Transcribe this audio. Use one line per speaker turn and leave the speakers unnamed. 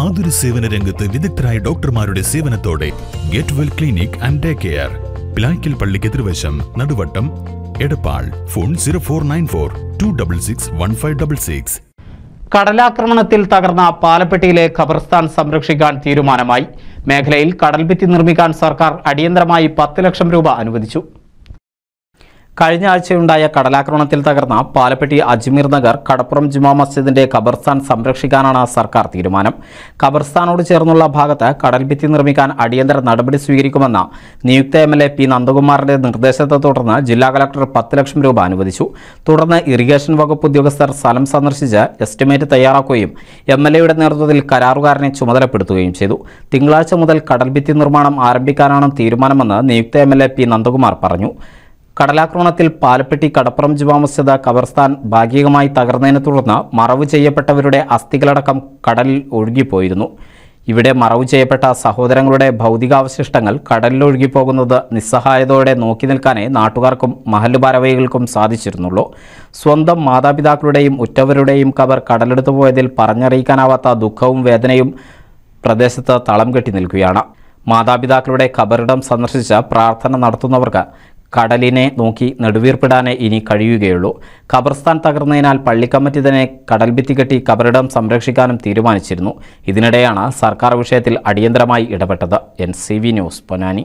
ആതുര സേവന രംഗത്ത് വിദഗ്ധരായ ഡോക്ടർമാരുടെ സേവനത്തോടെ get well clinic and day care Pilaykkal പള്ളിക്ക് എതിർവശം Naduvattam Edappal phone zero four nine four two double six one five double six കടലാക്രമണത്തിൽ തകർന്ന പാലപ്പെട്ടിയിലെ
ഖബർസ്ഥാൻ സംരക്ഷിക്കാൻ തീരുമാനമായി മേഖലയിൽ കടൽഭിത്തി നിർമ്മിക്കാൻ സർക്കാർ അടിയന്തരമായി പത്ത് ലക്ഷം രൂപ അനുവദിച്ചു കഴിഞ്ഞ ആഴ്ചയുണ്ടായ കടലാക്രമണത്തിൽ തകർന്ന പാലപ്പെട്ടി അജ്മീർ നഗർ കടപ്പുറം ജുമാ മസ്ജിദിന്റെ ഖബർസ്ഥാൻ സംരക്ഷിക്കാനാണ് സർക്കാർ തീരുമാനം ഖബർസ്ഥാനോട് ചേർന്നുള്ള ഭാഗത്ത് കടൽഭിത്തി നിർമ്മിക്കാൻ അടിയന്തര നടപടി സ്വീകരിക്കുമെന്ന നിയുക്ത എം എൽ പി നന്ദകുമാറിന്റെ നിർദ്ദേശത്തെ തുടർന്ന് ജില്ലാ കളക്ടർ പത്ത് ലക്ഷം രൂപ അനുവദിച്ചു തുടർന്ന് ഇറിഗേഷൻ വകുപ്പ് ഉദ്യോഗസ്ഥർ സ്ഥലം സന്ദർശിച്ച് എസ്റ്റിമേറ്റ് തയ്യാറാക്കുകയും എം എൽ എയുടെ നേതൃത്വത്തിൽ കരാറുകാരനെ ചുമതലപ്പെടുത്തുകയും ചെയ്തു തിങ്കളാഴ്ച മുതൽ കടൽഭിത്തി നിർമ്മാണം ആരംഭിക്കാനാണ് തീരുമാനമെന്ന് നിയുക്ത M L A P Nandakumar പറഞ്ഞു കടലാക്രമണത്തിൽ പാലപ്പെട്ടി കടപ്പുറം ജുമാ മസ്ജിദ് ഭാഗികമായി തകർന്നതിനെ തുടർന്ന് മറവ് ചെയ്യപ്പെട്ടവരുടെ അസ്ഥികളടക്കം കടലിൽ ഒഴുകിപ്പോയിരുന്നു ഇവിടെ മറവ് ചെയ്യപ്പെട്ട സഹോദരങ്ങളുടെ ഭൗതികാവശിഷ്ടങ്ങൾ കടലിലൊഴുകിപ്പോകുന്നത് നിസ്സഹായതയോടെ നോക്കി നിൽക്കാനേ നാട്ടുകാർക്കും മഹല് ഭാരവാഹികൾക്കും സാധിച്ചിരുന്നുള്ളൂ സ്വന്തം മാതാപിതാക്കളുടെയും ഉറ്റവരുടെയും കവർ കടലെടുത്തു പോയതിൽ പറഞ്ഞറിയിക്കാനാവാത്ത ദുഃഖവും വേദനയും പ്രദേശത്ത് തളം കെട്ടി നിൽക്കുകയാണ് മാതാപിതാക്കളുടെ കബറിടം സന്ദർശിച്ച് പ്രാർത്ഥന നടത്തുന്നവർക്ക് കടലിനെ നോക്കി നെടുവീർപ്പിടാനേ ഇനി കഴിയുകയുള്ളൂ ഖബർസ്ഥാൻ തകർന്നതിനാൽ പള്ളിക്കമ്മറ്റി തന്നെ കടൽഭിത്തി കെട്ടി കബറിടം സംരക്ഷിക്കാനും തീരുമാനിച്ചിരുന്നു ഇതിനിടെയാണ് സർക്കാർ വിഷയത്തിൽ അടിയന്തരമായി ഇടപെട്ടത് എൻ ന്യൂസ് പൊന്നാനി